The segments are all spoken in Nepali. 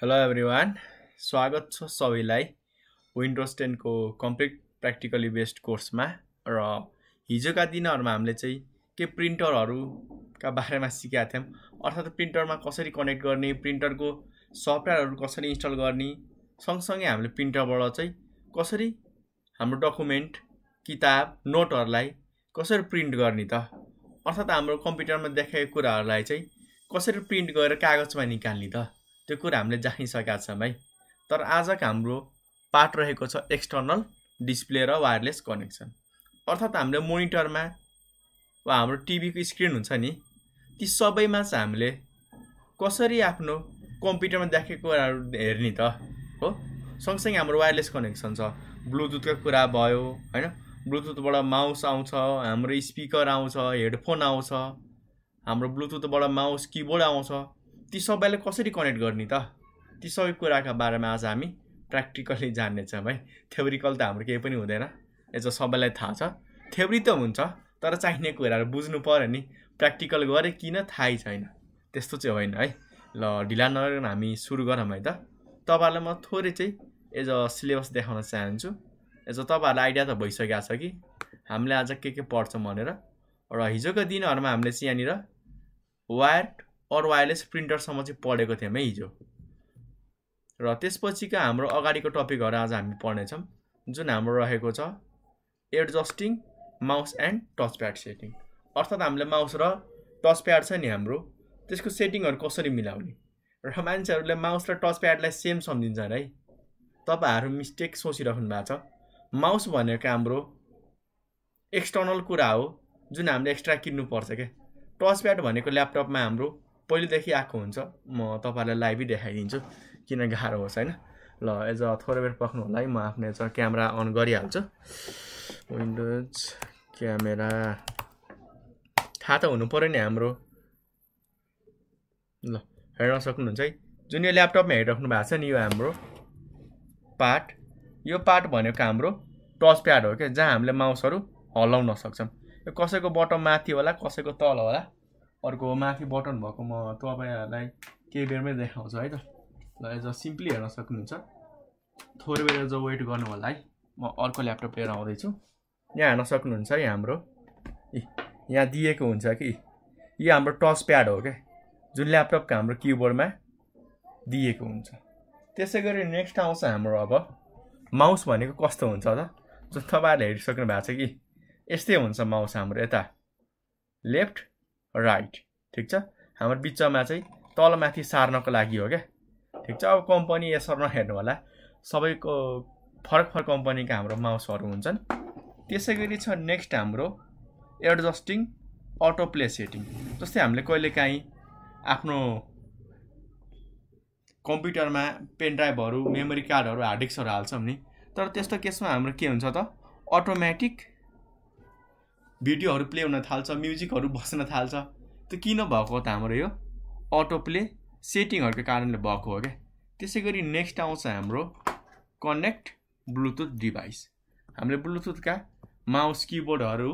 हेलो एभ्रिवान स्वागत छ सबैलाई विन्डोज टेनको कम्प्लिट प्र्याक्टिकली बेस्ड कोर्समा र हिजोका दिनहरूमा हामीले चाहिँ के प्रिन्टरहरूका बारेमा सिकेका थियौँ अर्थात् प्रिन्टरमा कसरी कनेक्ट गर्ने प्रिन्टरको सफ्टवेयरहरू कसरी इन्स्टल गर्ने सँगसँगै हामीले प्रिन्टरबाट चाहिँ कसरी हाम्रो डकुमेन्ट किताब नोटहरूलाई कसरी प्रिन्ट गर्ने त अर्थात् हाम्रो कम्प्युटरमा देखाएको कुराहरूलाई चाहिँ कसरी प्रिन्ट गरेर कागजमा निकाल्ने त त्यो कुरा हामीले जानिसकेका छौँ है तर आजको हाम्रो पार्ट रहेको छ एक्सटर्नल डिस्प्ले र वायरलेस कनेक्सन अर्थात् हामीले मोनिटरमा वा हाम्रो टिभीको स्क्रिन हुन्छ नि ती सबैमा चाहिँ हामीले कसरी आफ्नो कम्प्युटरमा देखेको कुराहरू हेर्ने त हो सँगसँगै हाम्रो वायरलेस कनेक्सन छ ब्लुटुथको कुरा भयो होइन ब्लुटुथबाट माउस आउँछ हाम्रो स्पिकर आउँछ हेडफोन आउँछ हाम्रो ब्लुटुथबाट माउस किबोर्ड आउँछ ती सबैलाई कसरी कनेक्ट गर्ने त ती सबै कुराका बारेमा आज हामी प्र्याक्टिकल्ली जान्नेछौँ है थ्योरिकल त हाम्रो केही पनि हुँदैन एज अ सबैलाई थाहा छ थ्योरी त हुन्छ तर चाहिने कुराहरू बुझ्नु पऱ्यो नि प्र्याक्टिकल गरेँ किन थाहै छैन त्यस्तो चाहिँ होइन है ल ढिला नगरिकन हामी सुरु गरौँ है त तपाईँहरूलाई म थोरै चाहिँ एज अ सिलेबस देखाउन चाहन्छु एज अ तपाईँहरूलाई आइडिया त भइसकेको छ कि हामीले आज के के पढ्छौँ भनेर र हिजोको दिनहरूमा हामीले चाहिँ यहाँनिर वायर अरू वायरलेस प्रिन्टरसम्म चाहिँ पढेको थियौँ है हिजो र त्यसपछिका हाम्रो अगाडिको टपिकहरू आज हामी पढ्नेछौँ जुन हाम्रो रहेको छ adjusting mouse and touchpad setting अर्थात् हामीले माउस र टच प्याड छ नि हाम्रो त्यसको सेटिङहरू कसरी मिलाउने र मान्छेहरूले माउस र टच प्याडलाई सेम सम्झिन्छन् है तपाईँहरू मिस्टेक सोचिराख्नु भएको छ माउस भनेको हाम्रो एक्सटर्नल कुरा हो जुन हामीले एक्स्ट्रा किन्नुपर्छ क्या टच प्याड भनेको ल्यापटपमा हाम्रो पहिलेदेखि आएको हुन्छ म तपाईँहरूलाई लाइभै देखाइदिन्छु किन गाह्रो होस् होइन ल एज अ थोरै बेर पक्नु होला है म आफ्नो एज क्यामेरा अन गरिहाल्छु विन्डोज क्यामेरा थाहा त हुनु पऱ्यो नि हाम्रो ल हेर्न सक्नुहुन्छ है जुन यो ल्यापटपमा हेरिराख्नु भएको छ नि यो हाम्रो पार्ट यो पार्ट भनेको हाम्रो टच प्याड हो क्या जहाँ हामीले माउसहरू हल्लाउन सक्छौँ यो कसैको बटम माथि होला कसैको तल होला अर्को माथि बटन भएको म तपाईँहरूलाई केही बेरमै देखाउँछु है त ल एज सिम्पली हेर्न सक्नुहुन्छ थोरै बेर जो वेट गर्नु होला है म अर्को ल्यापटप लिएर आउँदैछु यहाँ हेर्न सक्नुहुन्छ है हाम्रो ए यहाँ दिएको हुन्छ कि यो हाम्रो टच प्याड हो क्या जुन ल्यापटपको हाम्रो किबोर्डमा दिएको हुन्छ त्यसै गरी नेक्स्ट आउँछ हाम्रो अब माउस भनेको कस्तो हुन्छ त जो तपाईँहरूले हेरिसक्नु भएको छ कि यस्तै हुन्छ माउस हाम्रो यता लेफ्ट राइट ठिक छ हाम्रो बिचमा चाहिँ तलमाथि सार्नको लागि हो क्या ठिक छ अब कम्पनी यसरी नहेर्नु होला सबैको फरक फरक कम्पनीका हाम्रो माउसहरू हुन्छन् त्यसै गरी छ नेक्स्ट हाम्रो एडजस्टिङ अटो प्ले सेटिङ जस्तै हामीले कहिलेकाहीँ आफ्नो कम्प्युटरमा पेन ड्राइभहरू मेमोरी कार्डहरू हार्ड डिस्कहरू हाल्छौँ नि तर त्यस्तो केसमा हाम्रो के हुन्छ त अटोमेटिक भिडियोहरू प्ले हुन थाल्छ म्युजिकहरू बस्न थाल्छ त्यो किन भएको हो त हाम्रो यो अटो प्ले सेटिङहरूको कारणले भएको हो क्या त्यसै गरी नेक्स्ट आउँछ हाम्रो कनेक्ट ब्लुटुथ डिभाइस हामीले ब्लुटुथका माउस किबोर्डहरू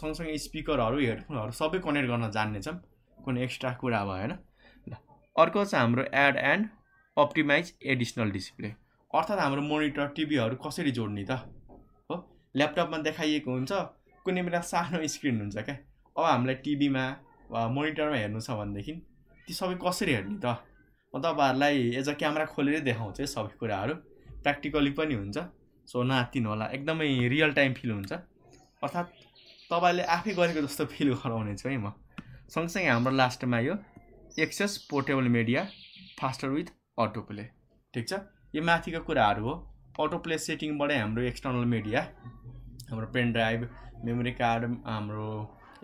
सँगसँगै स्पिकरहरू हेडफोनहरू सबै कनेक्ट गर्न जान्नेछौँ कुनै एक्स्ट्रा कुरा भएन ल अर्को छ हाम्रो add and optimise additional display अर्थात् हाम्रो मोनिटर टिभीहरू कसरी जोड्ने त हो ल्यापटपमा देखाइएको हुन्छ कुनै बेला सानो स्क्रिन हुन्छ क्या अब हामीलाई टिभीमा वा मोनिटरमा हेर्नु छ भनेदेखि ती सबै कसरी हेर्ने त म तपाईँहरूलाई एज अ क्यामेरा खोलेरै देखाउँछु है सबै कुराहरू प्र्याक्टिकली पनि हुन्छ सो नातिनु होला एकदमै रियल टाइम फिल हुन्छ अर्थात् तपाईँले आफै गरेको जस्तो फिल गराउने छु है म सँगसँगै हाम्रो लास्टमा यो access portable media faster with auto autoplay ठिक छ यो माथिको कुराहरू हो अटो प्ले सेटिङबाटै हाम्रो एक्सटर्नल मिडिया हाम्रो पेन ड्राइभ मेमोरी कार्ड हाम्रो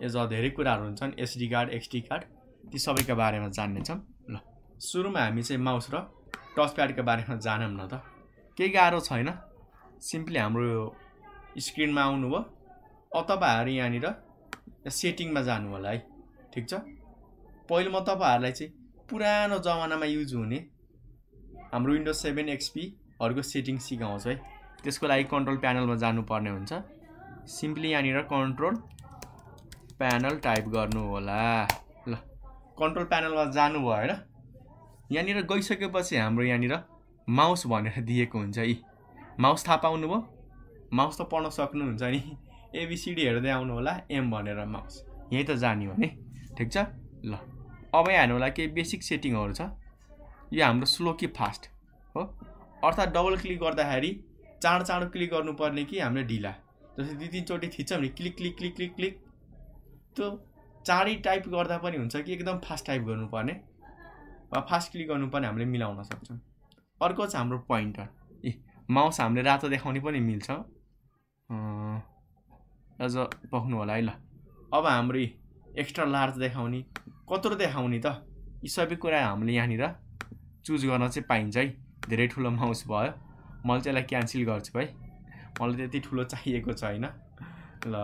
यस धेरै कुराहरू हुन्छन् एसडी कार्ड एक्सडी कार्ड ती सबैका बारेमा जान्नेछौँ ल सुरुमा हामी चाहिँ माउस र टच प्याडको बारेमा जानौँ न त केही गाह्रो छैन सिम्पली हाम्रो स्क्रिनमा आउनुभयो तपाईँहरू यहाँनिर सेटिङमा जानु होला है ठिक छ पहिलो म तपाईँहरूलाई चाहिँ पुरानो जमानामा युज हुने हाम्रो विन्डोज सेभेन एक्सपीहरूको सेटिङ सिकाउँछु है त्यसको लागि कन्ट्रोल प्यानलमा जानुपर्ने हुन्छ सिम्पली यहाँनिर कन्ट्रोल प्यानल टाइप गर्नु होला ल कन्ट्रोल प्यानलमा भयो होइन यहाँनिर गइसकेपछि हाम्रो यहाँनिर माउस भनेर दिएको हुन्छ यी माउस थाहा भयो माउस त पढ्न सक्नुहुन्छ नि एबिसिडी हेर्दै आउनु होला एम भनेर माउस यहीँ त जाने हो नि ठिक छ ल अब यहाँ होला केही बेसिक सेटिङहरू छ यो हाम्रो स्लो कि फास्ट हो अर्थात् डबल क्लिक गर्दाखेरि चाँडो चाँडो क्लिक गर्नुपर्ने कि हामीले ढिला जस्तै दुई तिनचोटि थिच्छ भने click click click click click त्यो चाँडै टाइप गर्दा पनि हुन्छ कि एकदम फास्ट टाइप गर्नुपर्ने वा फास्ट क्लिक गर्नुपर्ने हामीले मिलाउन सक्छौँ अर्को चाहिँ हाम्रो पोइन्टर ए माउस हामीले रातो देखाउने पनि मिल्छ अझ पक्नु होला है ल अब हाम्रो एक्स्ट्रा लार्ज देखाउने कत्रो देखाउने त यी सबै कुरा हामीले यहाँनिर चुज गर्न चाहिँ पाइन्छ है धेरै ठुलो माउस भयो मैले चाहिँ यसलाई क्यान्सल गर्छु है मलाई त्यति ठुलो चाहिएको छ होइन ल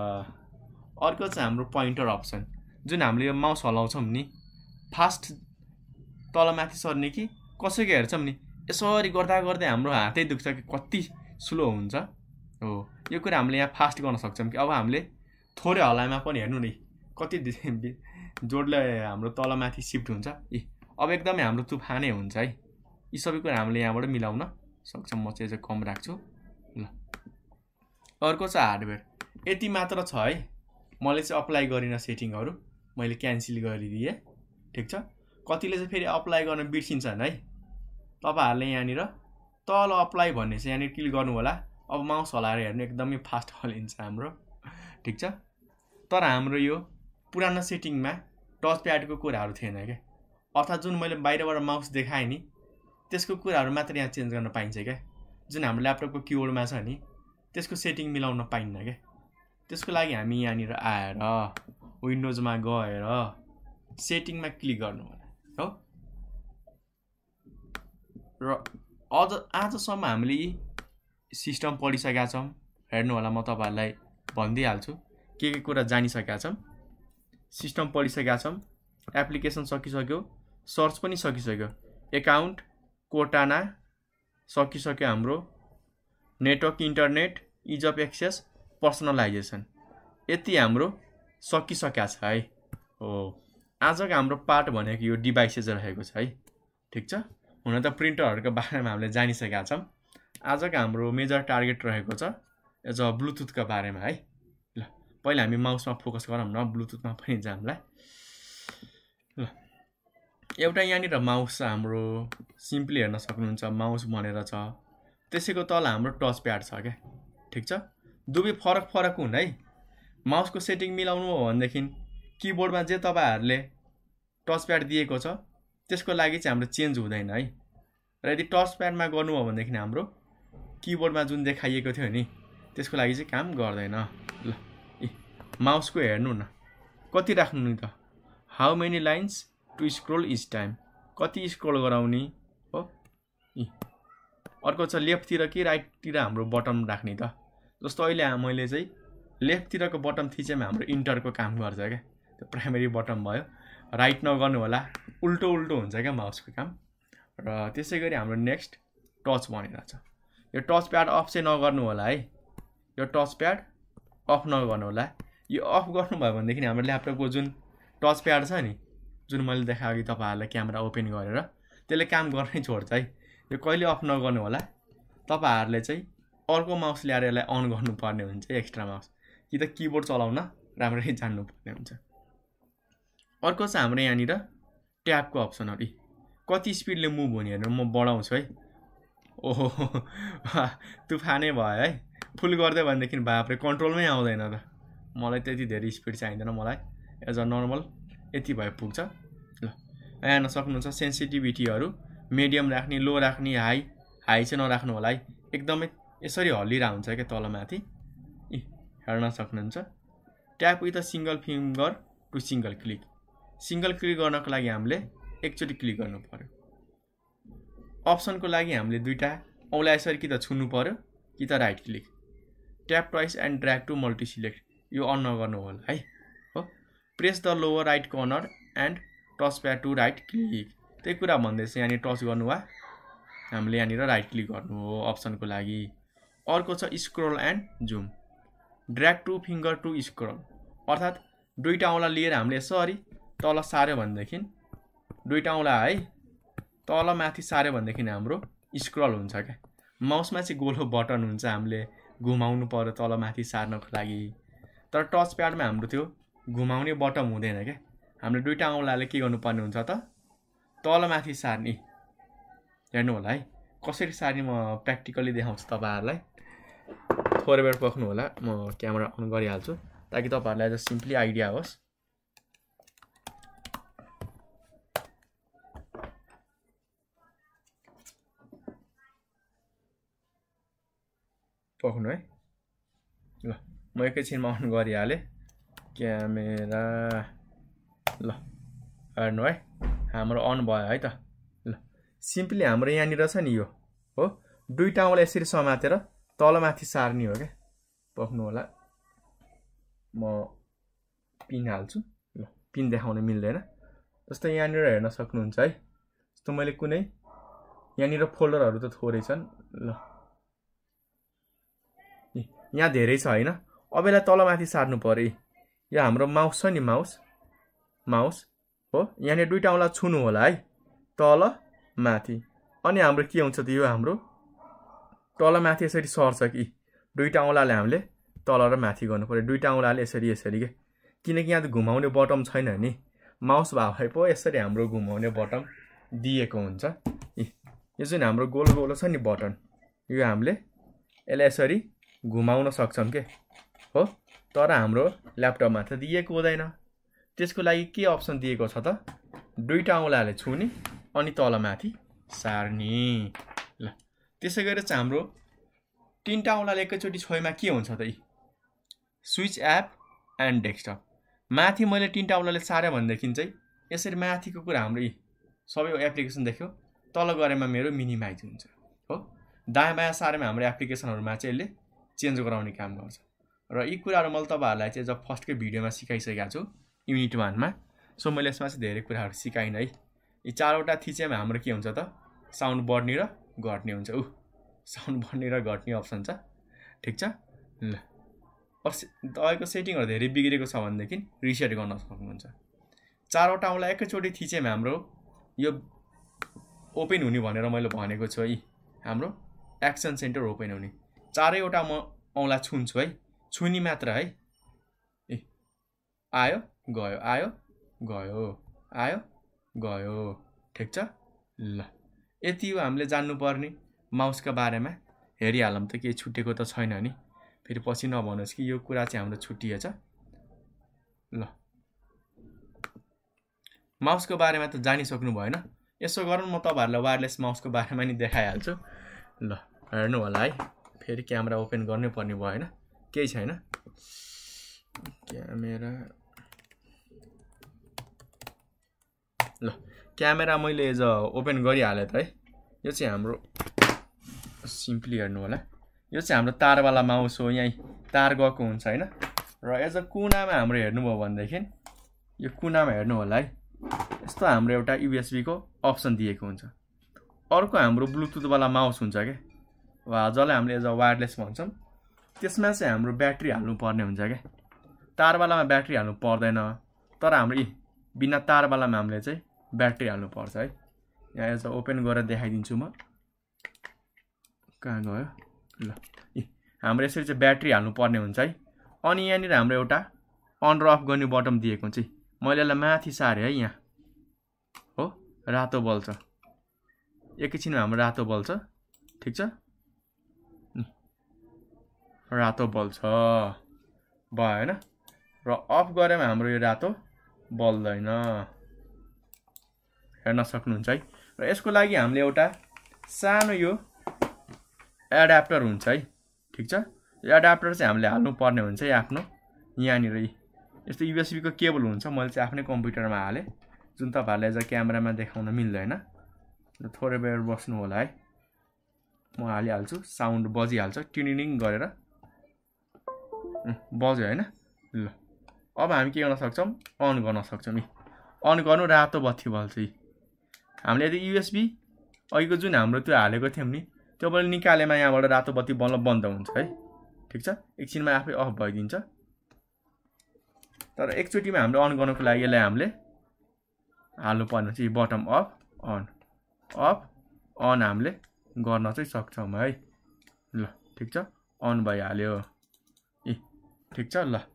अर्को चाहिँ हाम्रो पोइन्टर अप्सन जुन हामीले यो माउस हलाउँछौँ नि फास्ट तलमाथि सर्ने कि कसैको हेर्छौँ नि यसरी गर्दा गर्दै हाम्रो हातै दुख्छ कि कति स्लो हुन्छ हो यो कुरा हामीले यहाँ फास्ट गर्न सक्छौँ कि अब हामीले थोरै हलाइमा पनि हेर्नु नि कति जोडले हाम्रो तलमाथि सिफ्ट हुन्छ ए अब एकदमै हाम्रो तुफानै हुन्छ है यी सबै कुरा हामीले यहाँबाट मिलाउन सक्छौँ म चाहिँ कम राख्छु ल अर्को चाहिँ हार्डवेयर यति मात्र छ है मैले चाहिँ अप्लाई गरिनँ सेटिङहरू मैले क्यान्सिल गरिदिएँ ठिक छ कतिले चाहिँ फेरि अप्लाई गर्न बिर्सिन्छन् है तपाईँहरूले यहाँनिर तल अप्लाई भन्ने चाहिँ यहाँनिर क्लिक गर्नु होला अब माउस हलाएर हेर्नु एकदमै फास्ट हलिन्छ हाम्रो ठिक छ तर हाम्रो यो पुरानो सेटिङमा टच प्याडको कुराहरू थिएन क्या अर्थात् जुन मैले बाहिरबाट माउस देखाएँ नि त्यसको कुराहरू मात्र यहाँ चेन्ज गर्न पाइन्छ क्या जुन हाम्रो ल्यापटपको किबोर्डमा छ नि त्यसको सेटिङ मिलाउन पाइन्न क्या त्यसको लागि हामी यहाँनिर आएर विन्डोजमा गएर सेटिङमा क्लिक गर्नु होला हो र अझ आजसम्म हामीले सिस्टम पढिसकेका छौँ हेर्नु होला म तपाईँहरूलाई भनिदिइहाल्छु के के कुरा जानिसकेका छौँ सिस्टम पढिसकेका छौँ एप्लिकेसन सकिसक्यो सर्च पनि सकिसक्यो एकाउन्ट कोटाना सकिसक्यो हाम्रो network internet ease of access personalisation यति हाम्रो सकिसकेका छ है हो आजको हाम्रो पार्ट भनेको यो डिभाइसेस रहेको छ है ठिक छ हुन त प्रिन्टरहरूको बारेमा हामीले जानिसकेका छौँ आजको हाम्रो मेजर टार्गेट रहेको छ एज अ ब्लुटुथको बारेमा है ल पहिला हामी माउसमा फोकस गरौँ न ब्लुटुथमा पनि जाउँला ल एउटा यहाँनिर माउस हाम्रो सिम्पली हेर्न सक्नुहुन्छ माउस भनेर छ त्यसैको तल हाम्रो टच प्याड छ क्या ठिक छ दुवै फरक फरक हुन् है माउसको सेटिङ मिलाउनु हो भनेदेखि किबोर्डमा जे तपाईँहरूले टच प्याड दिएको छ त्यसको लागि चाहिँ हाम्रो चेन्ज हुँदैन है र यदि टच प्याडमा गर्नु हो भनेदेखि हाम्रो किबोर्डमा जुन देखाइएको थियो नि त्यसको लागि चाहिँ काम गर्दैन ल ए माउसको हेर्नु न कति राख्नु नि त how many lines to scroll each time कति स्क्रोल गराउने हो अर्को छ लेफ्टतिर कि राइटतिर हाम्रो बटन राख्ने त जस्तो अहिले मैले चाहिँ लेफ्टतिरको बटम थिचेमा हाम्रो इन्टरको काम गर्छ क्या त्यो प्राइमेरी बटम भयो राइट नगर्नु होला उल्टो उल्टो हुन्छ क्या माउसको काम र त्यसै गरी हाम्रो नेक्स्ट टच भनेर छ यो टच प्याड अफ चाहिँ नगर्नु होला है यो टच प्याड अफ नगर्नु होला यो अफ गर्नुभयो भनेदेखि हाम्रो ल्यापटपको जुन टच प्याड छ नि जुन मैले देखाएको अघि तपाईँहरूलाई क्यामेरा ओपन गरेर त्यसले काम गर्नै छोड्छ है यो कहिले अफ नगर्नु होला तपाईँहरूले चाहिँ अर्को माउस ल्याएर यसलाई अन गर्नुपर्ने हुन्छ एक्स्ट्रा माउस कि त किबोर्ड चलाउन राम्ररी जान्नुपर्ने हुन्छ अर्को छ हाम्रो यहाँनिर ट्याबको अप्सनहरू कति स्पिडले मुभ हुने हेर्नु म बढाउँछु है ओहो तुफानै भयो है फुल गरिदियो भनेदेखि बाप्रे कन्ट्रोलमै आउँदैन त मलाई त्यति धेरै स्पिड चाहिँदैन मलाई एज अ नर्मल यति भए पुग्छ ल यहाँ सक्नुहुन्छ सेन्सिटिभिटीहरू मिडियम राख्ने लो राख्ने हाई हाई चाहिँ नराख्नु होला है एकदमै यसरी हल्लिरह हुन्छ क्या तलमाथि ए हेर्न सक्नुहुन्छ tap with a single finger to single click single click गर्नको लागि हामीले एकचोटि क्लिक गर्नु पऱ्यो अप्सनको लागि हामीले दुइटा औँला यसरी कि त छुनु पऱ्यो कि त right click tap twice and drag to multi select यो अन नगर्नु होला है हो press the lower right corner and touch प्या टु राइट क्लिक त्यही कुरा भन्दैछ यहाँनिर टच गर्नु वा हामीले यहाँनिर राइट क्लिक गर्नु हो अप्सनको लागि अर्को छ scroll and zoom drag two finger to scroll अर्थात् दुईवटा औँला लिएर हामीले यसरी तल सार्यो भनेदेखि दुईवटा औँला है तल माथि सार्यो भनेदेखि हाम्रो स्क्रल हुन्छ क्या माउसमा चाहिँ गोलो बटन हुन्छ हामीले घुमाउनु पऱ्यो तल माथि सार्नको लागि तर टच प्याडमा हाम्रो त्यो घुमाउने बटन हुँदैन क्या हामीले दुईवटा औँलाले के गर्नुपर्ने हुन्छ त तल माथि सार्ने हेर्नु होला है कसरी सारी म प्र्याक्टिकल्ली देखाउँछु तपाईँहरूलाई थोरै बेर पक्नु होला म क्यामेरा अन गरिहाल्छु ताकि तपाईँहरूलाई एज अ सिम्पली आइडिया होस् पख्नु है ल म एकैछिनमा अन गरिहालेँ क्यामेरा ल हेर्नु है हाम्रो अन भयो है त सिम्पली हाम्रो यहाँनिर छ नि यो हो दुईवटा औँलाई यसरी समातेर तलमाथि सार्ने हो क्या पक्नु होला म पिन हाल्छु ल पिन देखाउन मिल्दैन जस्तो यहाँनिर हेर्न सक्नुहुन्छ है जस्तो मैले कुनै यहाँनिर फोल्डरहरू त थोरै छन् ल यहाँ धेरै छ होइन अब यसलाई तलमाथि सार्नु पऱ्यो यो हाम्रो माउस छ नि माउस माउस हो यहाँनिर दुईवटा औँला छुनु होला है तल माथि अनि हाम्रो के हुन्छ त यो हाम्रो तलमाथि यसरी सर्छ कि दुईवटा औँलाले हामीले तल र माथि गर्नु पऱ्यो दुईवटा औँलाले यसरी यसरी के किनकि यहाँ त घुमाउने बटम छैन नि माउस भए भए पो यसरी हाम्रो घुमाउने बटम दिएको हुन्छ यो जुन हाम्रो गोल गोलो छ नि बटन यो हामीले यसलाई यसरी घुमाउन सक्छौँ के हो तर हाम्रो ल्यापटपमा त दिएको हुँदैन त्यसको लागि के अप्सन दिएको छ त दुईवटा औँलाले छुने अनि माथि सार्ने ल त्यसै गरेर चाहिँ हाम्रो तिनवटा औँलाले एकैचोटि छोएमा के हुन्छ त यी स्विच एप एन्ड डेस्कटप माथि मैले तिनवटा औँलाले सारेँ भनेदेखि चाहिँ यसरी माथिको कुरा हाम्रो यी सबै एप्लिकेसन देख्यो तल गरेमा मेरो मिनिमाइज हुन्छ हो दायाँ बायाँ सारेमा हाम्रो एप्लिकेसनहरूमा चाहिँ यसले चेन्ज गराउने काम गर्छ र यी कुराहरू मैले तपाईँहरूलाई चाहिँ जब फर्स्टकै भिडियोमा सिकाइसकेको छु युनिट वानमा सो मैले यसमा चाहिँ धेरै कुराहरू सिकाइनँ है यी चारवटा थिचेमा हाम्रो के हुन्छ त साउन्ड बढ्ने र घट्ने हुन्छ ऊ साउन्ड बढ्ने र घट्ने अप्सन छ ठिक छ ल से तपाईँको सेटिङहरू धेरै बिग्रेको छ भनेदेखि रिसेट गर्न सक्नुहुन्छ चारवटा औँला एकैचोटि थिचेमा हाम्रो यो ओपन हुने भनेर मैले भनेको छु है हाम्रो एक्सन सेन्टर ओपन हुने चारैवटा म औँला छुन्छु है छुनी मात्र है ए आयो गयो आयो गयो आयो गयो ठिक छ ल यति हो हामीले जान्नुपर्ने माउसका बारेमा हेरिहालौँ त केही छुटेको त छैन नि फेरि पछि नभनोस् कि यो कुरा चाहिँ हाम्रो छुट्टिएछ ल माउसको बारेमा त जानिसक्नु भएन यसो गरौँ म तपाईँहरूलाई वायरलेस माउसको बारेमा नि देखाइहाल्छु ल हेर्नु होला है फेरि क्यामेरा ओपन गर्नै पर्ने भयो होइन केही छैन क्यामेरा ल क्यामेरा मैले एज ओपन गरिहालेँ त है यो चाहिँ हाम्रो सिम्पली हेर्नु होला यो चाहिँ हाम्रो तारवाला माउस हो यहीँ तार गएको हुन्छ होइन र एज अ कुनामा हाम्रो हेर्नुभयो भनेदेखि यो कुनामा हेर्नु होला है यस्तो हाम्रो एउटा युएसबीको अप्सन दिएको हुन्छ अर्को हाम्रो ब्लुटुथवाला माउस हुन्छ क्या वा जसलाई हामीले एज अ वायरलेस भन्छौँ त्यसमा चाहिँ हाम्रो ब्याट्री हाल्नुपर्ने हुन्छ क्या तारवालामा ब्याट्री हाल्नु पर्दैन तर हाम्रो यी बिना तारवालामा हामीले चाहिँ ब्याट्री हाल्नुपर्छ है यहाँ एज ओपन गरेर देखाइदिन्छु म कहाँ गयो ल हाम्रो यसरी चाहिँ ब्याट्री हाल्नुपर्ने हुन्छ है अनि यहाँनिर हाम्रो एउटा अन र अफ गर्ने बटन दिएको हुन्छ मैले यसलाई माथि सारेँ है यहाँ हो रातो बल्छ एकैछिनमा हाम्रो रातो बल्छ ठिक छ रातो बल्छ भयो होइन र अफ गरेमा हाम्रो यो रातो बल्दैन हेर्न सक्नुहुन्छ है र यसको लागि हामीले एउटा सानो यो एड्याप्टर हुन्छ है ठिक छ यो एड्याप्टर चाहिँ हामीले पर्ने हुन्छ है आफ्नो यहाँनिर यस्तो युएसबीको केबल हुन्छ मैले चाहिँ आफ्नै कम्प्युटरमा हालेँ जुन तपाईँहरूलाई एज अ क्यामेरामा देखाउन मिल्दैन थोरै बेर बस्नु होला है म हालिहाल्छु साउन्ड बजिहाल्छ ट्युनिङ गरेर बज्यो होइन ल अब हामी के गर्न सक्छौँ अन गर्न सक्छौँ नि अन गर्नु रातो बत्ती बल्छ हामीले यदि युएसबी अघिको जुन हाम्रो त्यो हालेको थियौँ नि त्यो पनि निकालेमा यहाँबाट रातो बत्ती बल्न बन्द हुन्छ है ठिक छ एकछिनमा आफै अफ भइदिन्छ तर एकचोटिमा हामीले अन गर्नुको लागि यसलाई हामीले हाल्नुपर्ने चाहिँ button off on off on हामीले गर्न चाहिँ सक्छौँ है ल ठिक छ अन भइहाल्यो ए ठिक छ ल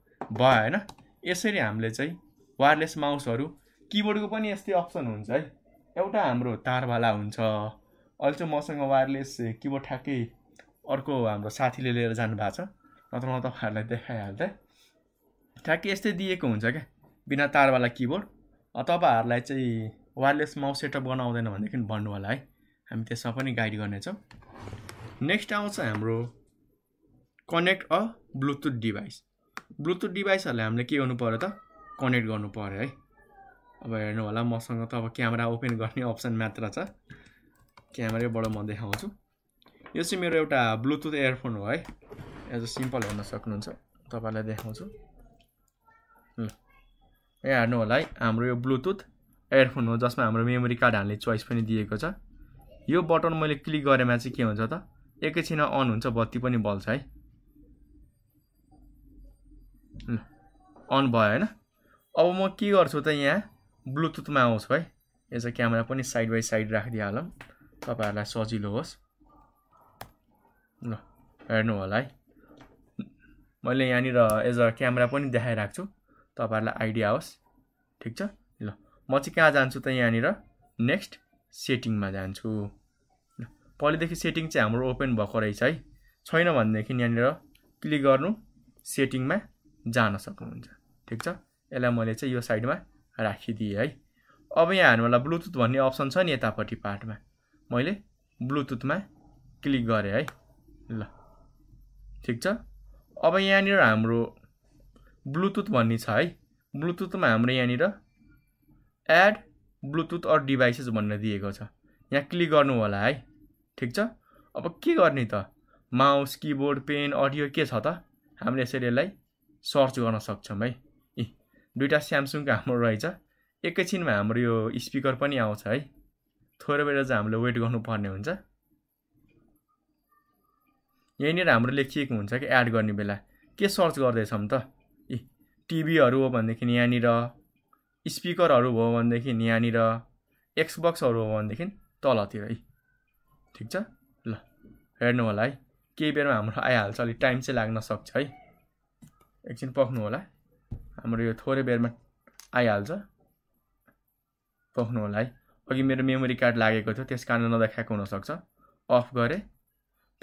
भयो होइन यसरी हामीले चाहिँ वायरलेस माउसहरू किबोर्डको पनि यस्तै अप्सन हुन्छ है एउटा हाम्रो तारवाला हुन्छ अहिले चाहिँ मसँग वायरलेस किबोर्ड ठ्याक्कै अर्को हाम्रो साथीले लिएर जानुभएको छ नत्र म तपाईँहरूलाई देखाइहाल्दै ठ्याक्कै यस्तै दिएको हुन्छ क्या बिना तारवाला किबोर्ड तपाईँहरूलाई चाहिँ वायरलेस माउस सेटअप गर्न आउँदैन भनेदेखि भन्नु होला है हामी त्यसमा पनि गाइड गर्नेछौँ नेक्स्ट आउँछ हाम्रो connect uh Bluetooth device Bluetooth डिभाइसहरूलाई हामीले के गर्नु पऱ्यो त कनेक्ट गर्नु पऱ्यो है अब हेर्नु होला मसँग त अब क्यामेरा ओपन गर्ने अप्सन मात्र छ क्यामेराबाट म देखाउँछु यो चाहिँ मेरो एउटा ब्लुटुथ एयरफोन हो है एज अ सिम्पल हेर्न सक्नुहुन्छ तपाईँलाई देखाउँछु ल ए हेर्नु होला है हाम्रो यो ब्लुटुथ एयरफोन हो जसमा हाम्रो मेमोरी कार्ड हाल्ने चोइस पनि दिएको छ यो बटन मैले क्लिक गरेमा चाहिँ के हुन्छ त एकैछिन अन हुन्छ बत्ती पनि बल्छ है अन भयो होइन अब म के गर्छु त यहाँ ब्लुटुथमा आउँछ है यसो क्यामेरा पनि साइड बाई साइड राखिदिइहालौँ हालौँ तपाईँहरूलाई सजिलो होस् ल हेर्नु होला है मैले यहाँनिर एज अ क्यामेरा पनि देखाइरहेको छु तपाईँहरूलाई आइडिया होस् ठिक छ ल म चाहिँ कहाँ जान्छु त यहाँनिर नेक्स्ट सेटिङमा जान्छु ल पहिलेदेखि सेटिङ चाहिँ हाम्रो ओपन भएको रहेछ है छैन भनेदेखि यहाँनिर क्लिक गर्नु सेटिङमा जान सक्नुहुन्छ ठिक छ यसलाई मैले चाहिँ यो साइडमा राखिदिएँ है अब यहाँ हामीलाई ब्लुटुथ भन्ने अप्सन छ नि यतापट्टि पार्टमा मैले ब्लुटुथमा क्लिक गरेँ है ल ठिक छ अब यहाँनिर हाम्रो ब्लुटुथ भन्ने छ है ब्लुटुथमा हाम्रो यहाँनिर एड ब्लुटुथ अर डिभाइसेस भनेर दिएको छ यहाँ क्लिक गर्नु होला है ठिक छ अब के गर्ने त माउस किबोर्ड पेन अडियो के छ त हामीले यसरी यसलाई सर्च गर्न सक्छौँ है दुइटा स्यामसुङको हाम्रो रहेछ एकैछिनमा हाम्रो यो स्पिकर पनि आउँछ है थोरै बेर चाहिँ हामीले वेट गर्नुपर्ने हुन्छ यहीँनिर हाम्रो लेखिएको हुन्छ कि एड गर्ने बेला के सर्च गर्दैछौँ त ए टिभीहरू हो भनेदेखि यहाँनिर स्पिकरहरू भयो भनेदेखि यहाँनिर एक्सबक्सहरू हो भनेदेखि तलतिर है ठिक छ ल हेर्नु होला है केही बेरमा हाम्रो आइहाल्छ अलिक टाइम चाहिँ लाग्न सक्छ है एकछिन पक्नु होला हाम्रो यो थोरै बेरमा आइहाल्छ पोख्नु होला है अघि मेरो मेमोरी कार्ड लागेको थियो त्यस कारण नदेखाएको हुनसक्छ अफ गरेँ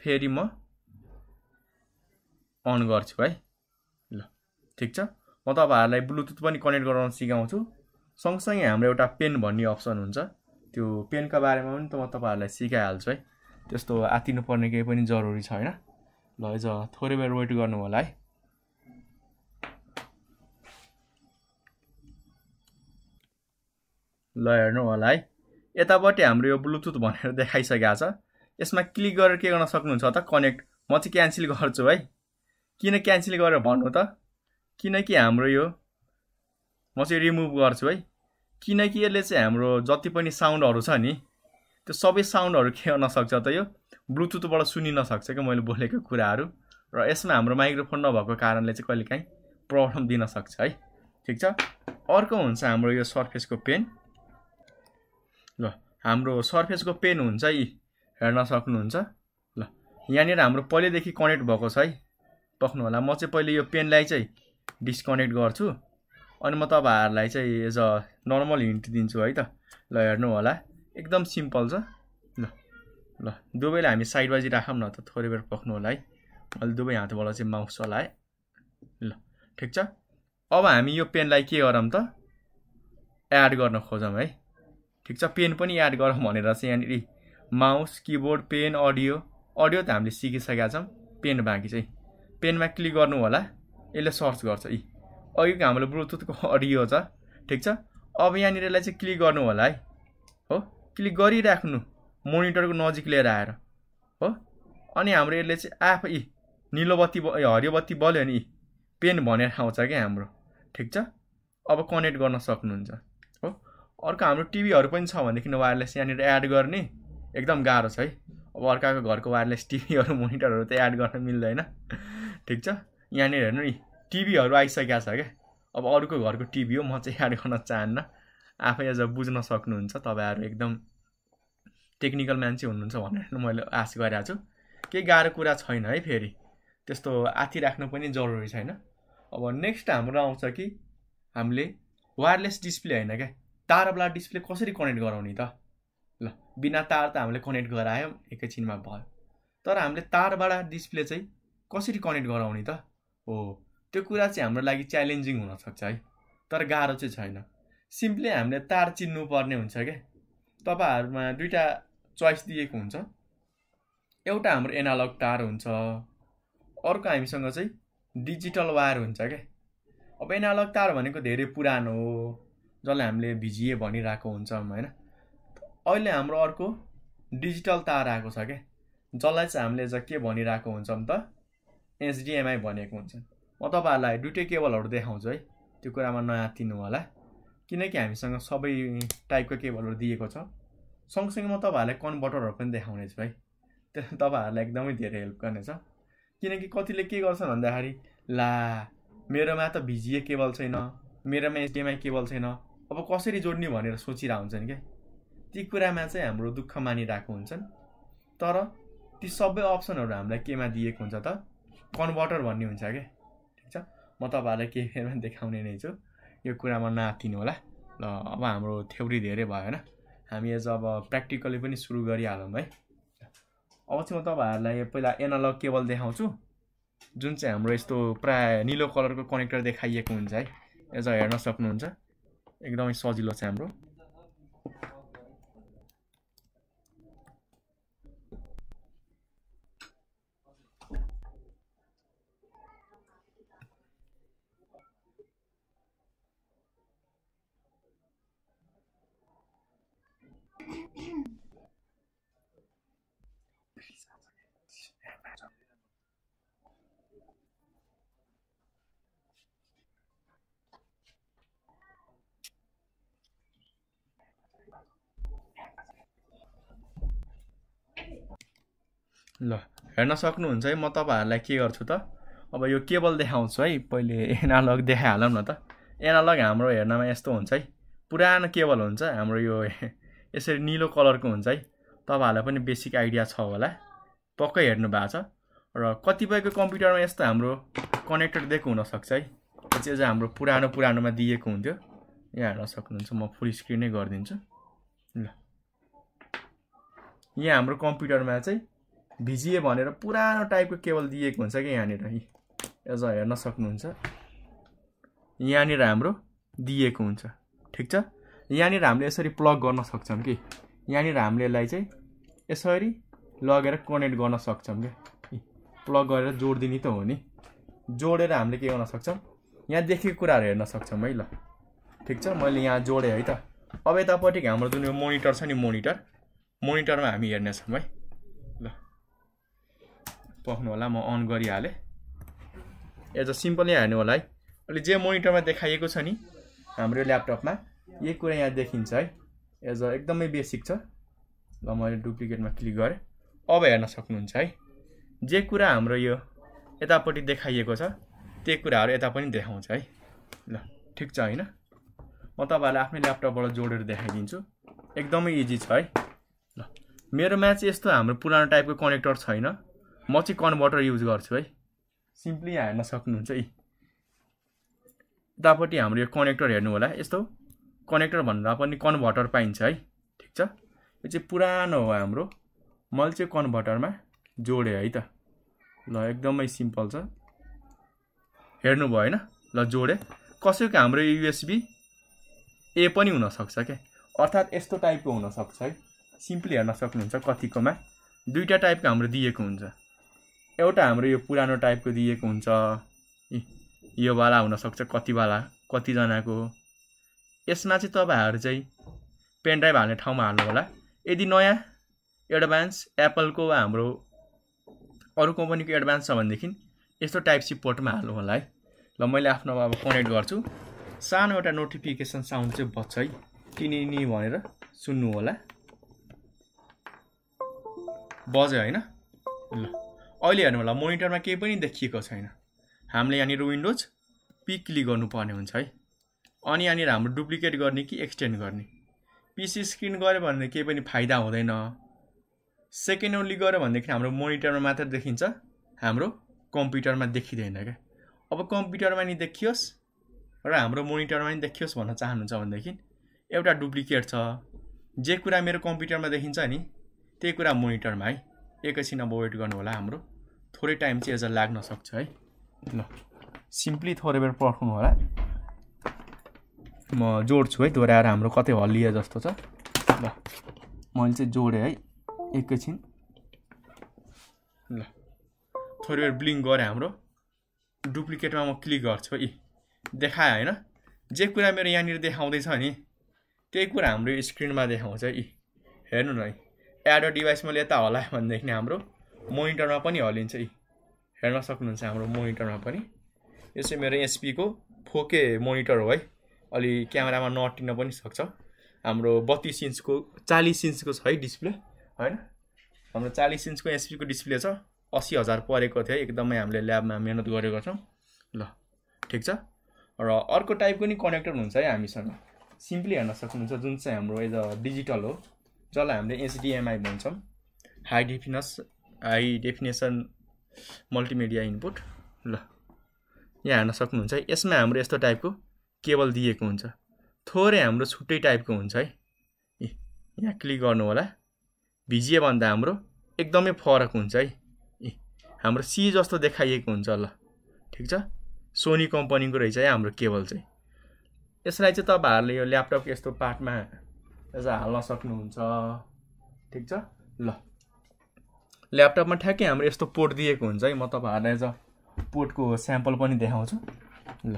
फेरि म अन गर्छु है ल ठिक छ म तपाईँहरूलाई ब्लुटुथ पनि कनेक्ट गराउन सिकाउँछु सँगसँगै हाम्रो एउटा पेन भन्ने अप्सन हुन्छ त्यो पेनका बारेमा पनि त म तपाईँहरूलाई सिकाइहाल्छु है त्यस्तो आतिनु पर्ने केही पनि जरुरी छैन ल हिजो थोरै बेर वेट गर्नु होला है ल हेर्नु होला है यतापट्टि हाम्रो यो ब्लुटुथ भनेर देखाइसकेको छ यसमा क्लिक गरेर के गर्न सक्नुहुन्छ त कनेक्ट म चाहिँ क्यान्सल गर्छु है किन क्यान्सल गरेर भन्नु त किनकि हाम्रो यो म चाहिँ रिमुभ गर्छु है किनकि यसले चाहिँ हाम्रो जति पनि साउन्डहरू छ नि त्यो सबै साउन्डहरू के गर्न सक्छ त यो ब्लुटुथबाट सुनिन सक्छ क्या मैले बोलेको कुराहरू र यसमा हाम्रो माइक्रोफोन नभएको कारणले चाहिँ कहिलेकाहीँ प्रब्लम दिन सक्छ है ठिक छ अर्को हुन्छ हाम्रो यो सर्फेसको पेन हाम्रो सर्फेसको पेन हुन्छ यी हेर्न सक्नुहुन्छ ल यहाँनिर हाम्रो पहिल्यैदेखि कनेक्ट भएको छ है पक्नु होला म चाहिँ पहिले यो पेनलाई चाहिँ डिस्कनेक्ट गर्छु अनि म तपाईँहरूलाई चाहिँ एज अ नर्मल हिन्ट दिन्छु है त ल हेर्नु होला एकदम सिम्पल छ ल ल दुवैलाई हामी साइड बाजी राखौँ न त थोरै बेर पक्नु होला है अहिले दुवै हातबाट चाहिँ माउस चलाएँ ल ठिक छ अब हामी यो पेनलाई के गरौँ त एड गर्न खोजौँ है ठिक छ पेन पनि एड गरौँ भनेर चाहिँ यहाँनिर mouse keyboard pen audio audio त हामीले सिकिसकेका छौँ पेन बाँकी चाहिँ पेनमा क्लिक गर्नु होला यसले सर्च गर्छ यी अघिको हाम्रो ब्लुटुथको अडियो छ ठिक छ अब यहाँनिर यसलाई चाहिँ क्लिक गर्नु होला है हो क्लिक गरिराख्नु मोनिटरको नजिक लिएर आएर हो अनि हाम्रो यसले चाहिँ आफ यी निलो बत्ती हरियो बत्ती बल्यो नि पेन भनेर आउँछ क्या हाम्रो ठिक छ अब कनेक्ट गर्न सक्नुहुन्छ अर्को हाम्रो टिभीहरू पनि छ भनेदेखि वायरलेस यहाँनिर एड गर्ने एकदम गाह्रो छ है अब अर्काको घरको वायरलेस टिभीहरू मोनिटरहरू त एड गर्न मिल्दैन ठिक छ यहाँनिर हेर्नु नि टिभीहरू आइसकेको छ क्या अब अरूको घरको टिभी हो म चाहिँ एड गर्न चाहन्न आफै एज बुझ्न सक्नुहुन्छ तपाईँहरू एकदम टेक्निकल मान्छे हुनुहुन्छ भनेर मैले आश गरेको छु केही गाह्रो कुरा छैन है फेरि त्यस्तो आथि राख्नु पनि जरुरी छैन अब नेक्स्ट हाम्रो आउँछ कि हामीले वायरलेस डिस्प्ले होइन क्या तारवाला डिस्प्ले कसरी कनेक्ट गराउने त ल बिना तार त हामीले कनेक्ट गरायौँ एकैछिनमा भयो तर हामीले तारबाट डिस्प्ले चाहिँ कसरी कनेक्ट गराउने त हो त्यो कुरा चाहिँ हाम्रो लागि च्यालेन्जिङ हुनसक्छ है तर गाह्रो चाहिँ छैन सिम्पली हामीले तार चिन्नुपर्ने हुन्छ क्या तपाईँहरूमा दुईवटा चोइस दिएको हुन्छ एउटा हाम्रो एनालग तार हुन्छ अर्को हामीसँग चाहिँ डिजिटल वायर हुन्छ क्या अब एनालग तार भनेको धेरै पुरानो हो जसलाई हामीले भिजिए भनिरहेको हुन्छौँ होइन अहिले हाम्रो अर्को डिजिटल तार आएको छ क्या जसलाई चाहिँ हामीले चाहिँ के भनिरहेको हुन्छौँ त एचडिएमआई भनेको हुन्छ म तपाईँहरूलाई दुइटै केबलहरू देखाउँछु है त्यो कुरामा नयाँ तिर्नु होला किनकि हामीसँग सबै टाइपको केबलहरू दिएको छ सँगसँगै म तपाईँहरूलाई कन्भर्टरहरू पनि देखाउनेछु है त्यसले तपाईँहरूलाई एकदमै धेरै हेल्प गर्नेछ किनकि कतिले के गर्छन् भन्दाखेरि ला मेरोमा त भिजिए केबल छैन मेरोमा एचडिएमआई केबल छैन अब कसरी जोड्ने भनेर सोचिरहेको हुन्छन् क्या ती कुरामा चाहिँ हाम्रो दुःख मानिरहेको हुन्छन् तर ती सबै अप्सनहरू हामीलाई केमा दिएको हुन्छ त कन्भर्टर भन्ने हुन्छ क्या ठिक छ म तपाईँहरूलाई केही बेरमा देखाउने नै छु यो कुरामा नातिनु होला ल अब हाम्रो थ्योरी धेरै भयो होइन हामी एज अब प्र्याक्टिकली पनि सुरु गरिहालौँ है अब चाहिँ म तपाईँहरूलाई पहिला एनालग केबल देखाउँछु जुन चाहिँ हाम्रो यस्तो प्रायः निलो कलरको कनेक्टर देखाइएको हुन्छ है एज हेर्न सक्नुहुन्छ एकदमै सजिलो छ हाम्रो ल हेर्न सक्नुहुन्छ है म तपाईँहरूलाई के गर्छु त अब यो केबल देखाउँछु है पहिले एनालग देखाइहालौँ न त एनालग हाम्रो हेर्नमा यस्तो हुन्छ है पुरानो केबल हुन्छ हाम्रो यो यसरी निलो कलरको हुन्छ है तपाईँहरूलाई पनि बेसिक आइडिया छ होला पक्कै हेर्नु भएको छ र कतिपयको कम्प्युटरमा यस्तो हाम्रो कनेक्टेड दिएको हुनसक्छ है यो चाहिँ हाम्रो पुरानो पुरानोमा दिएको हुन्थ्यो यहाँ हेर्न सक्नुहुन्छ म फुल स्क्रिनै गरिदिन्छु ल यहाँ हाम्रो कम्प्युटरमा चाहिँ भिजिए भनेर पुरानो टाइपको केबल दिएको हुन्छ कि यहाँनिर एज हेर्न सक्नुहुन्छ यहाँनिर हाम्रो दिएको हुन्छ ठिक छ यहाँनिर हामीले यसरी प्लग गर्न सक्छौँ कि यहाँनिर हामीले यसलाई चाहिँ यसरी लगेर कनेक्ट गर्न सक्छौँ क्या प्लग गरेर जोडिदिने त हो नि जोडेर हामीले के गर्न सक्छौँ यहाँ देखेको कुराहरू हेर्न सक्छौँ है ल ठिक छ मैले यहाँ जोडेँ है त अब यतापट्टि हाम्रो जुन यो मोनिटर छ नि मोनिटर मोनिटरमा हामी हेर्नेछौँ है पक्नु होला म अन गरिहालेँ एज अ सिम्पलै हेर्नु होला है अहिले जे मोनिटरमा देखाइएको छ नि हाम्रो ल्यापटपमा यही कुरा यहाँ देखिन्छ है एज अ एकदमै बेसिक छ ल मैले डुप्लिकेटमा क्लिक गरेँ अब हेर्न सक्नुहुन्छ है जे कुरा हाम्रो यो यतापट्टि देखाइएको छ त्यही कुराहरू यता पनि देखाउँछ है ल ठिक छ होइन म तपाईँहरूलाई आफ्नै ल्यापटपबाट जोडेर देखाइदिन्छु एकदमै इजी छ है ल मेरोमा चाहिँ यस्तो हाम्रो पुरानो टाइपको कनेक्टर छैन म चाहिँ कन्भर्टर युज गर्छु है सिम्पली यहाँ हेर्न सक्नुहुन्छ है यतापट्टि हाम्रो यो कनेक्टर हेर्नु होला यस्तो कनेक्टर भन्दा पनि कन्भर्टर पाइन्छ है ठिक छ यो चाहिँ पुरानो हो हाम्रो मैले चाहिँ कन्भर्टरमा जोडेँ है त ल एकदमै सिम्पल छ हेर्नु भयो होइन ल जोडेँ कसैको हाम्रो युएसबी ए पनि हुनसक्छ क्या अर्थात् यस्तो टाइपको हुनसक्छ है सिम्पली हेर्न सक्नुहुन्छ कतिकोमा दुईवटा टाइपको हाम्रो दिएको हुन्छ एउटा हाम्रो यो पुरानो टाइपको दिएको हुन्छ यो योवाला हुनसक्छ कतिवाला कतिजनाको यसमा चाहिँ तपाईँहरू चाहिँ पेन ड्राइभ हाल्ने ठाउँमा हाल्नु होला यदि नयाँ एडभान्स एप्पलको वा हाम्रो अरू कम्पनीको एडभान्स छ भनेदेखि यस्तो टाइप सी पोर्टमा हाल्नु होला है ल मैले आफ्नो अब कनेक्ट गर्छु सानो एउटा नोटिफिकेसन साउन्ड चाहिँ बज्छ है टिनिनी भनेर सुन्नु होला बज्यो होइन ल अहिले हेर्नु होला मोनिटरमा केही पनि देखिएको छैन हामीले यहाँनिर विन्डोज पी क्लिक गर्नुपर्ने हुन्छ है अनि यहाँनिर हाम्रो डुप्लिकेट गर्ने कि एक्सटेन्ड गर्ने पिसी स्क्रिन गऱ्यो भने केही पनि फाइदा हुँदैन सेकेन्ड ओन्ली गऱ्यो भनेदेखि हाम्रो मोनिटरमा मात्र देखिन्छ हाम्रो कम्प्युटरमा देखिँदैन क्या अब कम्प्युटरमा नि देखियोस् र हाम्रो मोनिटरमा नि देखियोस् भन्न चाहनुहुन्छ भनेदेखि एउटा डुप्लिकेट छ जे कुरा मेरो कम्प्युटरमा देखिन्छ नि त्यही कुरा मोनिटरमा है एकैछिन अब वेट गर्नु होला हाम्रो थोरै टाइम चाहिँ एज अ लाग्न सक्छ है ल सिम्पली थोरै बेर पर्खौँ होला म जोड्छु है दोहोऱ्याएर हाम्रो कतै हल्लिए जस्तो छ ल मैले चाहिँ जोडेँ है एकैछिन ल थोरै बेर ब्लिङ गरेँ हाम्रो डुप्लिकेटमा म क्लिक गर्छु इ देखाएँ होइन जे कुरा मेरो यहाँनिर देखाउँदैछ नि त्यही कुरा हाम्रो स्क्रिनमा देखाउँछ यी हेर्नु न एड अ डिभाइस मैले यता हलाएँ भनेदेखि हाम्रो मोनिटरमा पनि हलिन्छ यी हेर्न सक्नुहुन्छ हाम्रो मोनिटरमा पनि यो चाहिँ मेरो एसपीको फोके मोनिटर हो है अलि क्यामेरामा नटिन पनि सक्छ हाम्रो बत्तिस इन्चको चालिस इन्चको छ है डिस्प्ले होइन हाम्रो चालिस इन्चको एसपीको डिस्प्ले छ असी हजार परेको थियो एकदमै हामीले ल्याबमा मिहिनेत गरेको छौँ ल ठिक छ र अर्को टाइपको नि कनेक्टर हुन्छ है हामीसँग सिम्पली हेर्न सक्नुहुन्छ जुन चाहिँ हाम्रो एज अ डिजिटल हो जसलाई हामीले एचडिएमआई भन्छौँ high definition high definition multimedia input ल यहाँ हेर्न सक्नुहुन्छ यसमा हाम्रो यस्तो टाइपको केबल दिएको हुन्छ थोरै हाम्रो छुट्टै टाइपको हुन्छ है यहाँ क्लिक गर्नु होला भन्दा हाम्रो एकदमै फरक हुन्छ है ए हाम्रो सी जस्तो देखाइएको हुन्छ ल ठिक छ सोनी कम्पनीको रहेछ है हाम्रो केबल चाहिँ यसलाई चाहिँ तपाईँहरूले यो ल्यापटप यस्तो पार्टमा हाल्न सक्नुहुन्छ ठिक छ ल ल्यापटपमा ठ्याक्कै हाम्रो यस्तो पोर्ट दिएको हुन्छ है म तपाईँहरूलाई एज अ पोर्टको स्याम्पल पनि देखाउँछु ल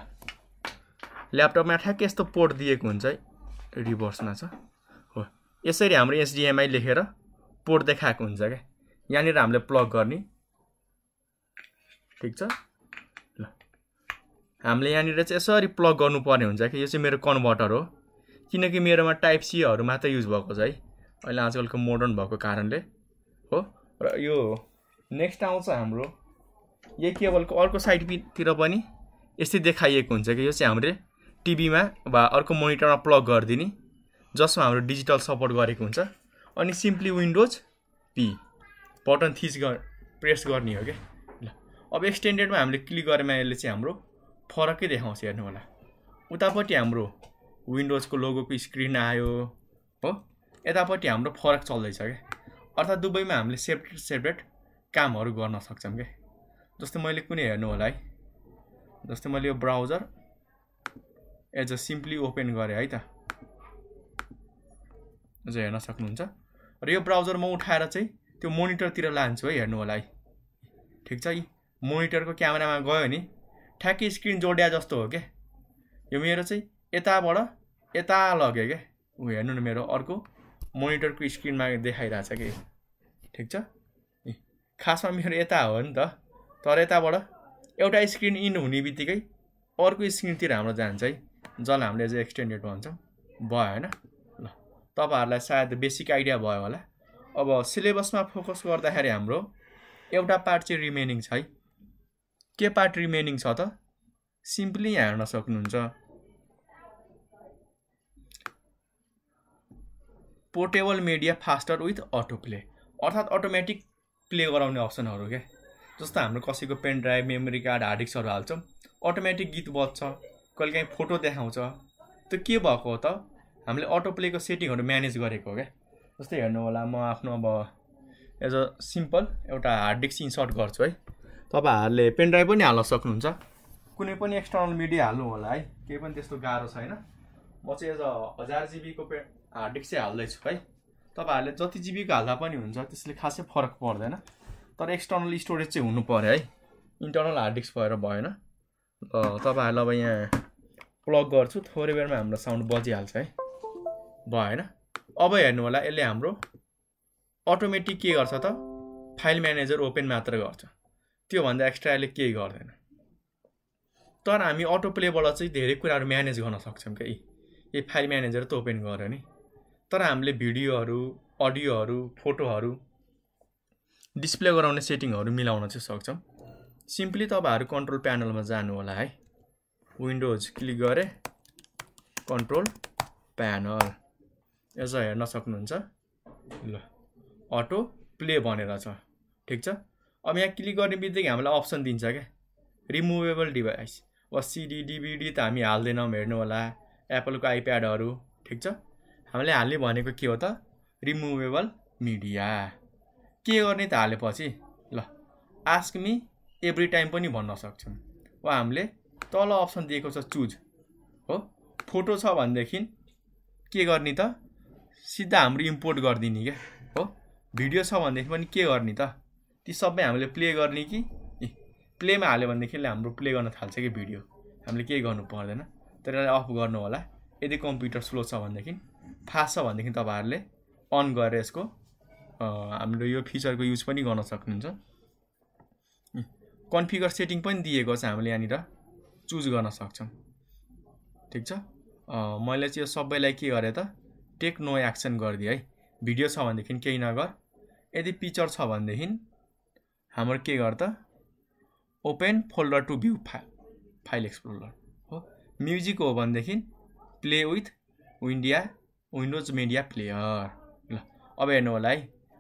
ल्यापटपमा ठ्याक्कै यस्तो पोर्ट दिएको हुन्छ है रिभर्समा छ हो यसरी हाम्रो एसडिएमआई लेखेर पोर्ट देखाएको हुन्छ क्या यहाँनिर हामीले प्लग गर्ने ठिक छ ल हामीले यहाँनिर चाहिँ यसरी प्लग गर्नुपर्ने हुन्छ कि यो चाहिँ मेरो कन्भर्टर हो किनकि मेरोमा टाइप सीहरू मात्रै युज भएको छ है अहिले आजकलको मोडर्न भएको कारणले हो र यो नेक्स्ट आउँछ हाम्रो यही केबलको अर्को साइडतिर पनि यस्तै देखाइएको हुन्छ कि यो चाहिँ हामीले टिभीमा वा अर्को मोनिटरमा प्लग गरिदिने जसमा हाम्रो डिजिटल सपोर्ट गरेको हुन्छ अनि सिम्पली विन्डोज पी बटन थिच गर प्रेस गर्ने हो क्या ल अब एक्सटेन्डेडमा हामीले क्लिक गरेमा यसले चाहिँ हाम्रो फरकै देखाउँछ हेर्नु होला उतापट्टि हाम्रो विन्डोजको लोगोको स्क्रिन आयो हो यतापट्टि हाम्रो फरक चल्दैछ क्या अर्थात् दुबईमा हामीले सेपरेट सेपरेट कामहरू गर्न सक्छौँ क्या जस्तै मैले कुनै हेर्नु होला है जस्तै मैले यो browser as uh simply open गरेँ है त हजुर हेर्न सक्नुहुन्छ र यो ब्राउजर म उठाएर चाहिँ त्यो मोनिटरतिर लान्छु है हेर्नु होला है ठिक छ है मोनिटरको क्यामेरामा गयो नि ठ्याक्कै स्क्रिन जोड्या जस्तो हो क्या यो मेरो चाहिँ यताबाट यता लग्यो क्या ऊ हेर्नु न मेरो अर्को मोनिटरको स्क्रिनमा देखाइरहेछ कि ठिक छ खासमा मेरो यता हो नि त तर यताबाट एउटा स्क्रिन इन हुने बित्तिकै अर्को स्क्रिनतिर हाम्रो जान्छ है जसलाई हामीले एज एक्सटेन्डेड भन्छौँ भयो होइन ल तपाईँहरूलाई सायद बेसिक आइडिया भयो होला अब सिलेबसमा फोकस गर्दाखेरि हाम्रो एउटा पार्ट चाहिँ रिमेनिङ छ है के पार्ट रिमेनिङ छ त सिम्पली यहाँ हेर्न सक्नुहुन्छ portable media faster with auto play अर्थात् अटोमेटिक प्ले गराउने अप्सनहरू क्या जस्तो हाम्रो कसैको pen drive memory card hard डिस्कहरू हाल्छौँ अटोमेटिक गीत बज्छ कहिले काहीँ फोटो देखाउँछ त्यो के भएको हो त हामीले अटो प्लेको सेटिङहरू म्यानेज गरेको हो क्या जस्तै हेर्नु होला म आफ्नो अब एज अ सिम्पल एउटा हार्ड डिस्क इन्सर्ट गर्छु है तपाईँहरूले पेन ड्राइभ पनि हाल्न सक्नुहुन्छ कुनै पनि एक्सटर्नल मिडिया हाल्नु होला है केही पनि त्यस्तो गाह्रो छैन म चाहिँ एज अ हजार जिबीको पेन हार्ड डिस्क चाहिँ हाल्दैछु है तपाईँहरूले जति जिबीको हाल्दा पनि हुन्छ त्यसले खासै फरक पर्दैन तर एक्सटर्नल स्टोरेज चाहिँ हुनु पऱ्यो है इन्टर्नल हार्ड डिस्क भएर भएन तपाईँहरूलाई अब यहाँ प्लग गर्छु थोरै बेरमा हाम्रो साउन्ड बजिहाल्छ है भएन अब हेर्नु होला यसले हाम्रो अटोमेटिक के गर्छ त फाइल म्यानेजर ओपन मात्र गर्छ त्योभन्दा एक्स्ट्रा यसले केही गर्दैन तर हामी अटो प्लेबाट चाहिँ धेरै कुराहरू म्यानेज गर्न सक्छौँ कि ए फाइल म्यानेजर त ओपन गऱ्यो नि तर हामीले भिडियोहरू अडियोहरू फोटोहरू डिस्प्ले गराउने सेटिङहरू मिलाउन चाहिँ सक्छौँ सिम्पली तपाईँहरू कन्ट्रोल प्यानलमा जानु होला है विन्डोज क्लिक गरे कन्ट्रोल प्यानल यसो हेर्न सक्नुहुन्छ ल अटो प्ले भनेर छ ठिक छ अब यहाँ क्लिक गर्ने बित्तिकै हामीलाई अप्सन दिन्छ क्या रिमुभेबल डिभाइस वा सिडी डिभिडी त हामी हाल्दैनौँ हेर्नु होला एप्पलको आइप्याडहरू ठिक छ हामीले हाल्ने भनेको के हो त रिमुभेबल मिडिया के गर्ने त हालेपछि ल आस्क आस्कमी एभ्री टाइम पनि भन्न सक्छौँ वा हामीले तल अप्सन दिएको छ चुज हो फोटो छ भनेदेखि के गर्ने त सिधा हाम्रो इम्पोर्ट गरिदिने क्या हो भिडियो छ भनेदेखि पनि के गर्ने त ती सबै हामीले प्ले गर्ने कि ए प्लेमा हाल्यो भनेदेखि हाम्रो प्ले गर्न थाल्छ कि भिडियो हामीले केही गर्नु पर्दैन तर यसलाई अफ गर्नु होला यदि कम्प्युटर स्लो छ भनेदेखि फास्ट छ भनेदेखि तपाईँहरूले अन गरेर यसको हाम्रो यो फिचरको युज पनि गर्न सक्नुहुन्छ कन्फिगर सेटिङ पनि दिएको छ हामीले यहाँनिर चुज गर्न सक्छौँ ठिक छ मैले चाहिँ यो सबैलाई के गरेँ त टेक नो एक्सन गरिदिएँ है भिडियो छ भनेदेखि केही नगर यदि पिक्चर छ भनेदेखि हाम्रो के गर त ओपन फोल्डर टु भ्यू फा फाइल एक्सप्लोर हो म्युजिक हो भनेदेखि प्ले विथ विन्डिया विन्डोज मिडिया प्लेयर ल अब हेर्नु होला है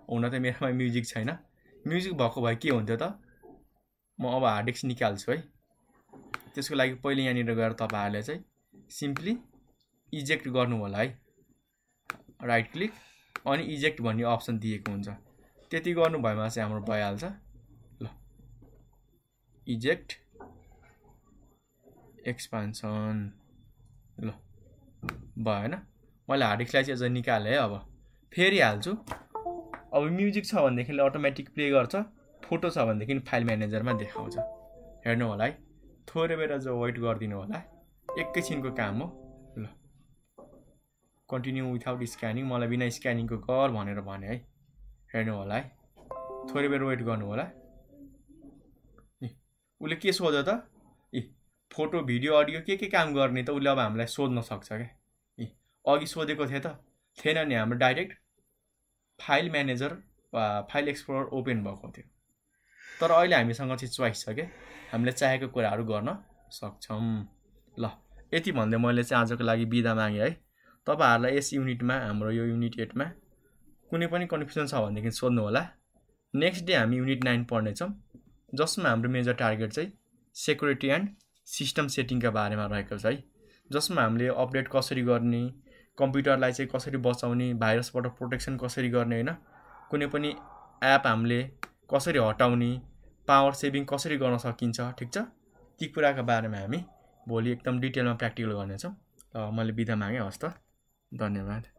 हुन त मेरोमा म्युजिक छैन म्युजिक भएको भए के हुन्थ्यो त म अब हार्ड डिस्क निकाल्छु है त्यसको लागि पहिले यहाँनिर गएर तपाईँहरूले चाहिँ सिम्पली इजेक्ट गर्नु होला है राइट क्लिक अनि इजेक्ट भन्ने अप्सन दिएको हुन्छ त्यति गर्नु भएमा चाहिँ हाम्रो भइहाल्छ ल इजेक्ट एक्सपान्सन ल भएन मैले डिस्कलाई चाहिँ अझ निकालेँ है अब फेरि हाल्छु अब म्युजिक छ भनेदेखिले अटोमेटिक प्ले गर्छ फोटो छ भनेदेखि फाइल म्यानेजरमा देखाउँछ हेर्नु होला है थोरै बेर जो वेट गरिदिनु होला एकैछिनको काम हो ल कन्टिन्यू विथआउट स्क्यानिङ मलाई बिना स्क्यानिङको गर भनेर भने है हेर्नु होला है थोरै बेर वेट गर्नु होला ए उसले के सोध्यो त ए फोटो भिडियो अडियो के के काम गर्ने त उसले अब हामीलाई सोध्न सक्छ क्या अघि सोधेको थिएँ त थिएन नि हाम्रो direct file manager file explore open भएको थियो तर अहिले हामीसँग चाहिँ चोइस छ क्या हामीले चाहेको कुराहरू गर्न सक्छौँ ल यति भन्दै मैले चाहिँ आजको लागि बिदा मागेँ है तपाईँहरूलाई यस युनिटमा हाम्रो यो युनिट एटमा कुनै पनि कन्फ्युजन छ भनेदेखि सोध्नु होला नेक्स्ट डे हामी युनिट नाइन पढ्नेछौँ जसमा हाम्रो मेजर टार्गेट चाहिँ सेक्युरिटी एन्ड सिस्टम सेटिङका बारेमा रहेको छ है जसमा हामीले अपडेट कसरी गर्ने कम्प्युटरलाई चाहिँ कसरी बचाउने भाइरसबाट प्रोटेक्सन कसरी गर्ने होइन कुनै पनि एप हामीले कसरी हटाउने पावर सेभिङ कसरी गर्न सकिन्छ ठिक छ ती कुराको बारेमा हामी भोलि एकदम डिटेलमा प्र्याक्टिकल गर्नेछौँ मैले बिदा मागेँ हस् त धन्यवाद